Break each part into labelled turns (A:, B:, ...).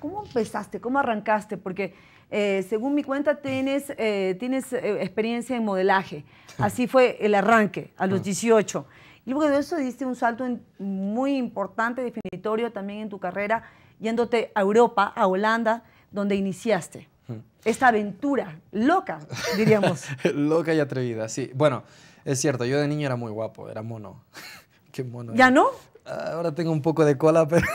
A: ¿Cómo empezaste? ¿Cómo arrancaste? Porque eh, según mi cuenta tienes, eh, tienes eh, experiencia en modelaje. Así fue el arranque a los 18. Ah. Y luego de eso diste un salto muy importante, definitorio también en tu carrera, yéndote a Europa, a Holanda, donde iniciaste mm. esta aventura loca, diríamos.
B: loca y atrevida, sí. Bueno, es cierto, yo de niño era muy guapo, era mono. Qué mono. ¿Ya no? Ahora tengo un poco de cola, pero...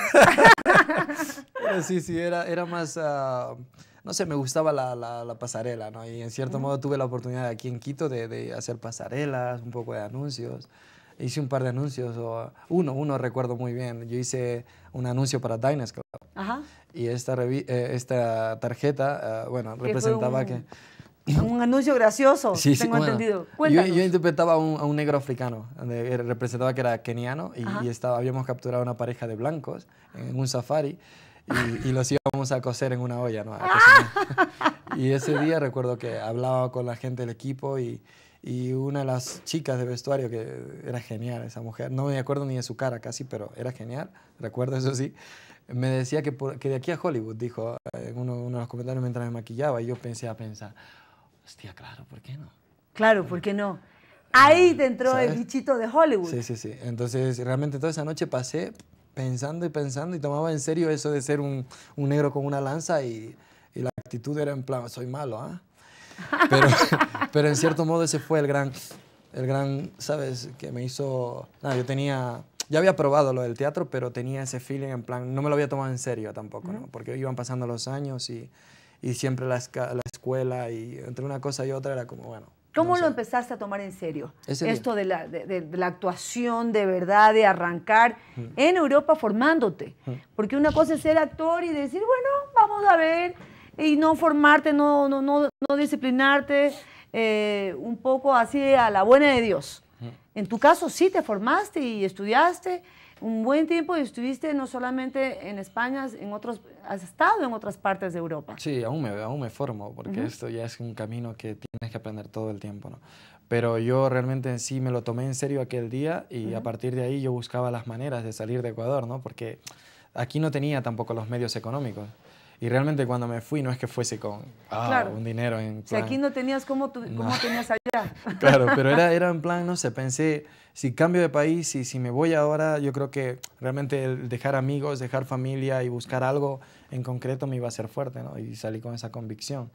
B: sí, sí, era, era más... Ah, no sé, me gustaba la, pasarela, ¿no? Y en cierto modo tuve la oportunidad aquí en Quito de, hacer pasarelas, un poco de anuncios. Hice un par de anuncios, o uno, uno recuerdo muy bien. Yo hice un anuncio para Diners Club. Ajá. Y esta, eh, esta tarjeta, ah, bueno, representaba que... Un anuncio
A: gracioso, sí, sí, tengo entendido. Yo,
B: interpretaba a un, negro africano, representaba que era keniano y, habíamos capturado una pareja de blancos en un safari y, los íbamos a coser en una olla, ¿no? Ah. y ese día recuerdo que hablaba con la gente del equipo y, y una de las chicas de vestuario, que era genial esa mujer, no me acuerdo ni de su cara casi, pero era genial, recuerdo eso sí, me decía que, que de aquí a Hollywood, dijo en uno, de los comentarios mientras me maquillaba, y yo pensé a pensar, hostia, claro, ¿por qué no? Claro, ¿por qué no?
A: Ahí te entró el bichito de Hollywood. Sí, sí,
B: sí. Entonces, realmente toda esa noche pasé pensando y pensando y tomaba en serio eso de ser un, negro con una lanza y, la actitud era en plan, soy malo, ¿ah? Pero, pero en cierto modo ese fue el gran, el gran, ¿sabes? Que me hizo... yo tenía... Ya había probado lo del teatro, pero tenía ese feeling en plan, no me lo había tomado en serio tampoco, ¿no? Porque iban pasando los años y, y siempre la, la escuela y entre una cosa y otra era como, bueno,
A: ¿Cómo lo empezaste a tomar en serio? Esto de la, actuación de verdad, de arrancar mm. en Europa formándote. Mm. Porque una cosa es ser actor y decir, bueno, vamos a ver, y no formarte, no, no, no, no disciplinarte, eh, un poco así a la buena de Dios. Mm. En tu caso sí te formaste y estudiaste un buen tiempo estuviste no solamente en España, en otros, has estado en otras partes de Europa.
B: Sí, aún me, aún me formo, porque esto ya es un camino que tienes que aprender todo el tiempo. Pero yo realmente en sí me lo tomé en serio aquel día y a partir de ahí yo buscaba las maneras de salir de Ecuador, porque aquí no tenía tampoco los medios económicos. Y realmente cuando me fui no es que fuese con ah, un dinero en Si aquí no
A: tenías, ¿cómo, tenías allá? claro, pero era,
B: era en plan, no sé, pensé, si cambio de país y si me voy ahora, yo creo que realmente dejar amigos, dejar familia y buscar algo en concreto me iba a ser fuerte, ¿no? Y salí con esa convicción.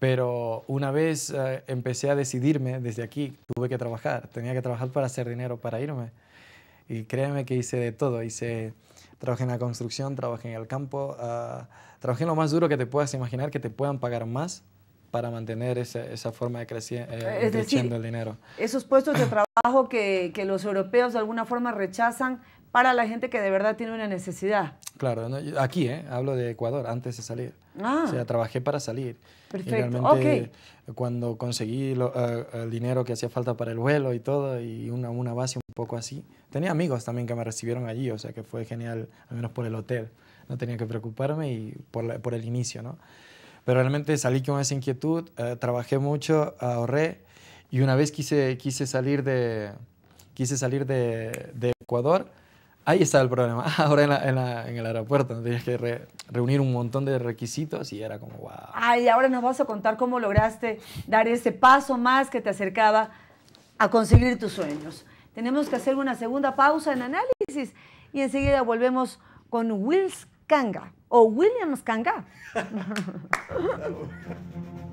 B: Pero una vez eh, empecé a decidirme desde aquí, tuve que trabajar, tenía que trabajar para hacer dinero, para irme. Y créeme que hice de todo, hice Trabajé en la construcción, trabajé en el campo, uh, trabajé lo más duro que te puedas imaginar, que te puedan pagar más para mantener esa, forma de crecer eh, el dinero.
A: Esos puestos de trabajo que los europeos de alguna forma rechazan, para la gente que de verdad tiene una necesidad.
B: Claro, aquí, ¿eh? hablo de Ecuador, antes de salir. Ah, o sea, trabajé para salir. Perfecto. Y realmente, cuando conseguí eh, el dinero que hacía falta para el vuelo y todo, y una, base un poco así, tenía amigos también que me recibieron allí, o sea que fue genial, al menos por el hotel. No tenía que preocuparme y por, el inicio, ¿no? Pero realmente salí con esa inquietud, eh, trabajé mucho, ahorré, y una vez quise, quise salir de, quise salir de, de Ecuador Ahí está el problema. Ahora en, el aeropuerto tenías que reunir un montón de requisitos y era como, wow.
A: Ay, ahora nos vas a contar cómo lograste dar ese paso más que te acercaba a conseguir tus sueños. Tenemos que hacer una segunda pausa en análisis y enseguida volvemos con Will Kanga o Williams Kanga.